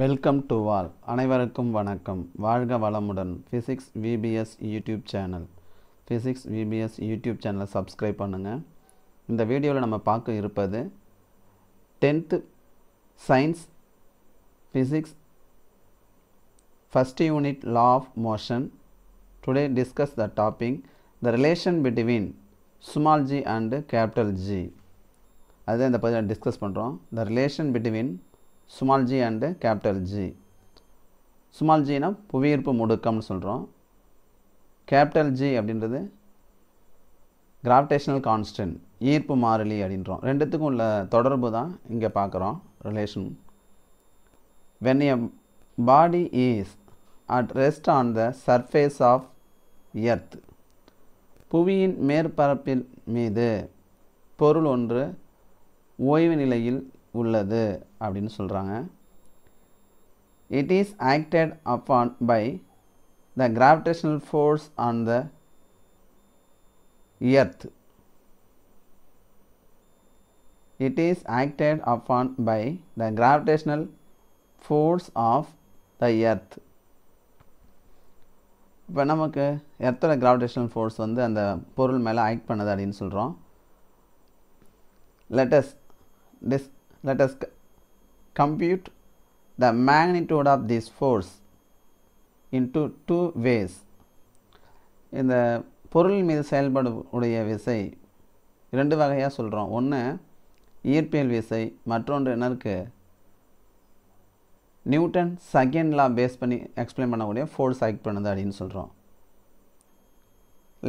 welcome to வால் அனைவருக்கும் வணக்கம் வாழ்க வளமுடன் physics VBS YouTube channel physics VBS YouTube சேனலை சப்ஸ்கிரைப் பண்ணுங்கள் இந்த வீடியோவில் நம்ம பார்க்க இருப்பது tenth science physics first unit law of motion today discuss the topic the relation between small G and capital G அதுதான் இந்த பதில் டிஸ்கஸ் பண்ணுறோம் the relation between small G and capital G small ஜினா புவியீர்ப்பு முடுக்கம்னு சொல்கிறோம் கேபிட்டல் ஜி அப்படின்றது gravitational constant ஈர்ப்பு மாறிலி அப்படின்றோம் ரெண்டுத்துக்கும் உள்ள தொடர்பு தான் இங்கே பார்க்குறோம் relation when a body is at rest on the surface of earth புவியின் மேற்பரப்பில் மீது பொருள் ஒன்று ஓய்வு நிலையில் உள்ளது அப்படின்னு சொல்கிறாங்க it is acted upon by the gravitational force on the earth it is acted upon by the gravitational force of the earth இப்போ நமக்கு எர்த்தோட கிராவிடேஷனல் ஃபோர்ஸ் வந்து அந்த பொருள் மேலே ஆக்ட் பண்ணுது அப்படின்னு சொல்கிறோம் let us this let us compute the magnitude of this force into two ways இந்த பொருள் மீது செயல்படக்கூடிய விசை ரெண்டு வகையாக சொல்கிறோம் ஒன்று ஈர்ப்பியல் விசை மற்றொன்று என்ன நியூட்டன் செகண்ட் லா பேஸ் பண்ணி எக்ஸ்பிளைன் பண்ணக்கூடிய ஃபோர்ஸ் ஆக்ட் பண்ணுது அப்படின்னு சொல்கிறோம்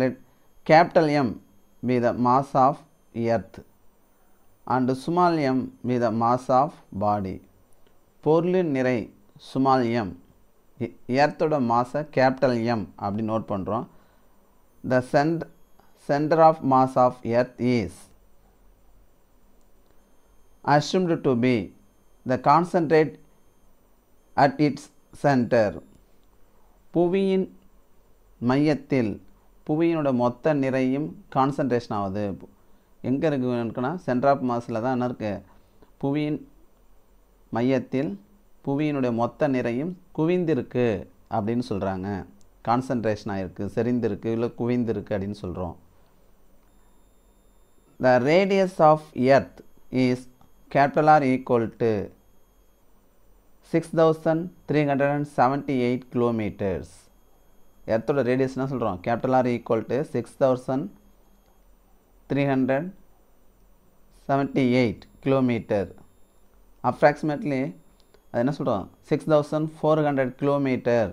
let capital M be the mass of earth and small m be the mass of பொருளின் நிறை சுமாலியம் எம் எர்த்தோட மாஸை கேபிட்டல் எம் அப்படின்னு நோட் பண்ணுறோம் the cent center of mass of earth is assumed to be the concentrate at its center புவியின் மையத்தில் புவியினோட மொத்த நிறையும் கான்சன்ட்ரேஷன் ஆகுது எங்கே இருக்குன்னா சென்டர் ஆஃப் மாஸில் தான் என்ன இருக்குது புவியின் மையத்தில் புவியினுடைய மொத்த நிறையும் குவிந்திருக்கு அப்படின்னு சொல்கிறாங்க கான்சன்ட்ரேஷன் ஆகிருக்கு செறிந்திருக்கு இல்லை குவிந்திருக்கு அப்படின்னு சொல்கிறோம் the radius of earth is capital R equal to six thousand three hundred and seventy eight kilometres எர்த்தோட ரேடியஸ்னால் சொல்கிறோம் capital R equal to six thousand three hundred seventy eight kilometre approximately அது என்ன சொல்கிறோம் six thousand four hundred kilometre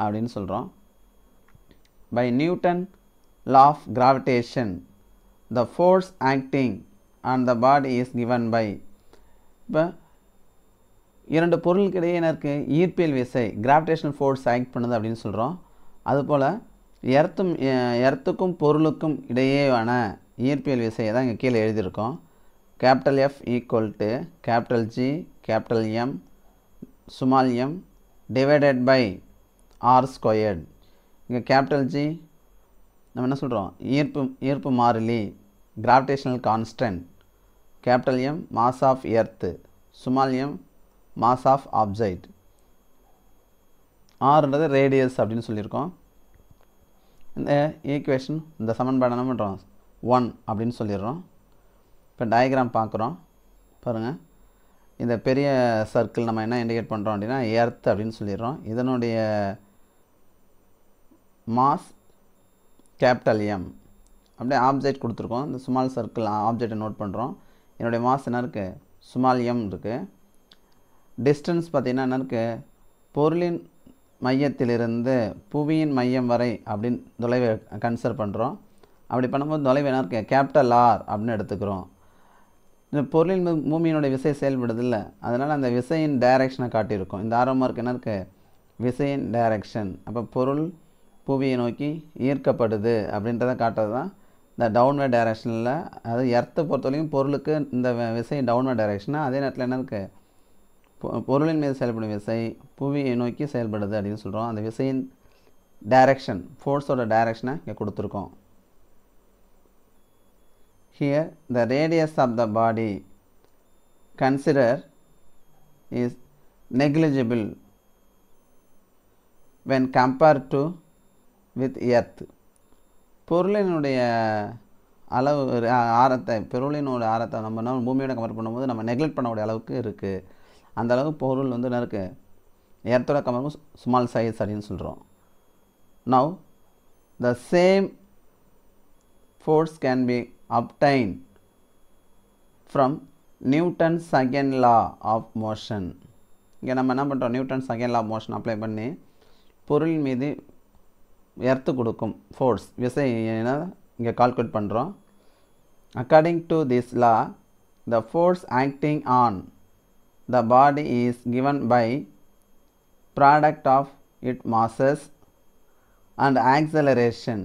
அப்படின்னு சொல்கிறோம் by Newton law of gravitation the force acting and the body is given by இப்போ இரண்டு பொருளுக்கிடையே எனக்கு ஈர்ப்பியல் விசை gravitational force act பண்ணுது அப்படின்னு சொல்கிறோம் அதுபோல் எர்த்தும் எர்த்துக்கும் பொருளுக்கும் இடையேயான இயற்பியல் விசையை தான் இங்கே கீழே எழுதியிருக்கோம் capital F equal to capital G capital M small M divided by R squared இங்கே கேபிட்டல் ஜி நம்ம என்ன சொல்கிறோம் ஈர்ப்பு ஈர்ப்பு மாறிலி gravitational constant capital M mass of earth small M mass of object ஆறுன்றது ரேடியஸ் அப்படின்னு சொல்லியிருக்கோம் இந்த ஈக்குவேஷன் இந்த சமன்பாடு என்ன பண்ணுறோம் ஒன் அப்படின்னு சொல்லிடுறோம் இப்போ டயக்ராம் பார்க்குறோம் பாருங்கள் இந்த பெரிய சர்க்கிள் நம்ம என்ன இண்டிகேட் பண்ணுறோம் அப்படின்னா எர்த் அப்படின்னு சொல்லிடுறோம் இதனுடைய மாஸ் கேபிட்டல் எம் அப்படியே ஆப்ஜெக்ட் கொடுத்துருக்கோம் இந்த சுமால் சர்க்கிள் ஆப்ஜெக்டை நோட் பண்ணுறோம் என்னுடைய மாஸ் என்ன இருக்குது சுமால் எம் இருக்குது டிஸ்டன்ஸ் பார்த்திங்கன்னா என்ன இருக்குது பொருளின் மையத்திலிருந்து புவியின் மையம் வரை அப்படின்னு தொலைவை கன்சிடர் பண்ணுறோம் அப்படி பண்ணும்போது தொலைவு என்ன இருக்கு கேபிட்டல் ஆர் அப்படின்னு எடுத்துக்கிறோம் இந்த பொருளின் பூமியினுடைய விசை செயல்படுதில்ல அதனால் அந்த விசையின் டைரெக்ஷனை காட்டியிருக்கோம் இந்த ஆரோ மார்க் என்ன இருக்குது விசையின் டைரக்ஷன் அப்போ பொருள் புவியை நோக்கி ஈர்க்கப்படுது அப்படின்றத காட்டுறது தான் இந்த டவுன்வே டைரக்ஷனில் அதாவது எர்த்தை பொறுத்தவரைக்கும் பொருளுக்கு இந்த விசை டவுன்வே டைரக்ஷனாக அதே நேரத்தில் என்ன இருக்குது பொருளின் மீது செயல்படும் விசை புவியை நோக்கி செயல்படுது அப்படின்னு சொல்கிறோம் அந்த விசையின் டைரக்ஷன் ஃபோர்ஸோட டைரக்ஷனை இங்கே கொடுத்துருக்கோம் Here the radius of the body consider is negligible when compared to with earth பொருளினுடைய அளவு ஆரத்தை பொருளினுடைய ஆரத்தை நம்ம என்ன பூமியோட கம்பேர் பண்ணும்போது நம்ம நெக்லெக்ட் பண்ணக்கூடிய அளவுக்கு இருக்குது அந்த அளவு பொருள் வந்து என்ன இருக்குது ஏர்த்தோட கம்பேர் ஸ்மால் சைஸ் அப்படின்னு சொல்கிறோம் now the same force can be obtained from Newton's second law of motion இங்கே நம்ம என்ன பண்ணுறோம் Newton second law motion apply பண்ணி பொருள் மீது எர்த்து கொடுக்கும் ஃபோர்ஸ் விசை இங்கே கால்குலேட் பண்ணுறோம் according to this law the force acting on the body is given by product of it masses and acceleration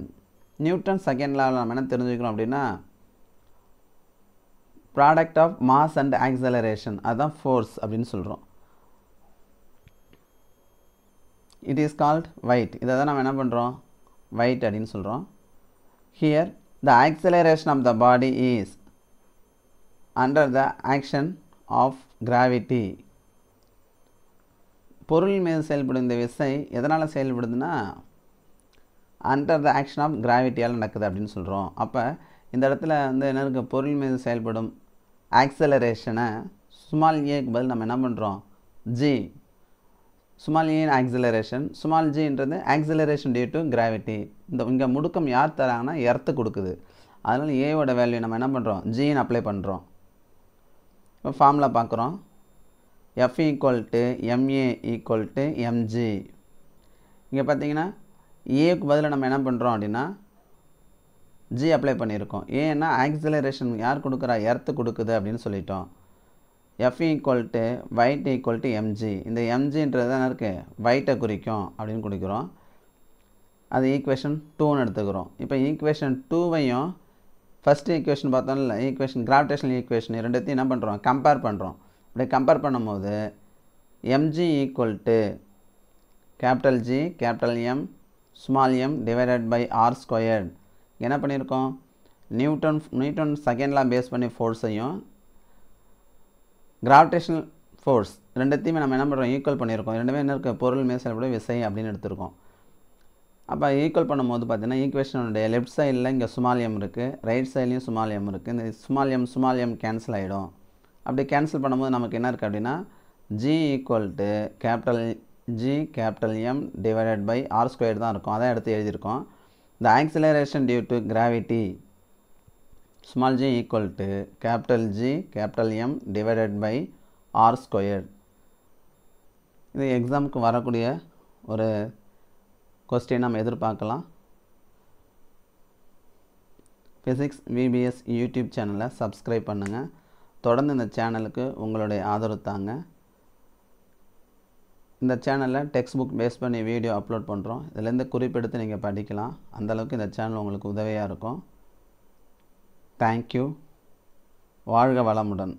Newton second லாவில் நம்ம என்ன தெரிஞ்சுக்கிறோம் அப்படின்னா product of mass and acceleration அதுதான் ஃபோர்ஸ் அப்படின்னு சொல்கிறோம் இட் இஸ் கால்ட் வைட் இதை தான் நம்ம என்ன பண்ணுறோம் வைட் அப்படின்னு சொல்கிறோம் here the acceleration of the body is under the action of gravity பொருள் மீது செயல்படும் இந்த விசை எதனால் செயல்படுதுன்னா அண்டர் த ஆக்ஷன் ஆஃப் கிராவிட்டியால் நடக்குது அப்படின்னு சொல்கிறோம் அப்போ இந்த இடத்துல வந்து என்ன இருக்குது பொருள் மீது செயல்படும் ஆக்சலரேஷனை ஸ்மால் ஏக்கு பதில் நம்ம என்ன பண்ணுறோம் ஜி ஸ்மால் ஏன் ஆக்சிலரேஷன் ஸ்மால் ஜின்றது ஆக்சிலரேஷன் டியூ டு கிராவிட்டி இந்த இங்கே முடுக்கம் யார் தராங்கன்னா எர்த்து கொடுக்குது அதனால் ஏயோட வேல்யூ நம்ம என்ன பண்ணுறோம் ஜின்னு அப்ளை பண்ணுறோம் இப்போ ஃபார்மில் பார்க்குறோம் F equal to M A equal to M G இங்கே பார்த்தீங்கன்னா ஏக்கு பதில் நம்ம என்ன பண்ணுறோம் அப்படின்னா ஜி அப்ளை பண்ணியிருக்கோம் ஏன்னா ஆக்சிலரேஷன் யார் கொடுக்குறா எர்த்து கொடுக்குது அப்படின்னு சொல்லிட்டோம் F equal to weight equal to M G இந்த எம்ஜின்றது தானே இருக்குது வைட்டை குறிக்கும் அப்படின்னு கொடுக்குறோம் அது ஈக்குவேஷன் டூன்னு எடுத்துக்கிறோம் இப்போ ஈக்குவேஷன் டூவையும் ஃபஸ்ட்டு ஈக்குவேஷன் பார்த்தோம்ல ஈக்குவேஷன் கிராவிடேஷனல் ஈக்குவேஷன் ரெண்டுத்தையும் என்ன பண்ணுறோம் கம்பேர் பண்ணுறோம் அப்படி கம்பேர் பண்ணும்போது M G equal to capital G capital M small M divided by R squared என்ன பண்ணியிருக்கோம் நியூட்டன் நியூட்டன் செகண்ட்லாம் பேஸ் பண்ணி ஃபோர்ஸையும் கிராவிடேஷனல் ஃபோர்ஸ் ரெண்டுத்தையுமே நம்ம என்ன பண்ணுறோம் ஈக்குவல் பண்ணியிருக்கோம் ரெண்டுமே என்ன இருக்குது பொருள் மேல் செயல்படும் விசை அப்படின்னு எடுத்திருக்கோம் அப்போ ஈக்குவல் பண்ணும்போது பார்த்தீங்கன்னா ஈக்குவேஷனுடைய லெஃப்ட் சைடில் இங்கே சுமாலியம் இருக்குது ரைட் சைட்லேயும் சுமாலியம் இருக்குது இந்த சுமாலியம் சுமாலியம் கேன்சல் ஆகிடும் அப்படி கேன்சல் பண்ணும்போது நமக்கு என்ன இருக்குது அப்படின்னா G equal to capital G capital M divided by R square தான் இருக்கும் அதான் எடுத்து எழுதியிருக்கோம் the acceleration due to gravity small g equal to capital G capital M divided by R squared இது எக்ஸாமுக்கு வரக்கூடிய ஒரு கொஸ்டின் நம்ம எதிர்பார்க்கலாம் ஃபிசிக்ஸ் விபிஎஸ் யூடியூப் சேனலை சப்ஸ்கிரைப் பண்ணுங்கள் தொடர்ந்து இந்த சேனலுக்கு உங்களுடைய ஆதரவு தாங்க இந்த சேனலில் டெக்ஸ்ட் புக் பேஸ் பண்ணி வீடியோ அப்லோட் பண்ணுறோம் இதுலேருந்து குறிப்பெடுத்து நீங்கள் படிக்கலாம் அந்தளவுக்கு இந்த சேனல் உங்களுக்கு உதவியாக இருக்கும் தேங்க்யூ வாழ்க வளமுடன்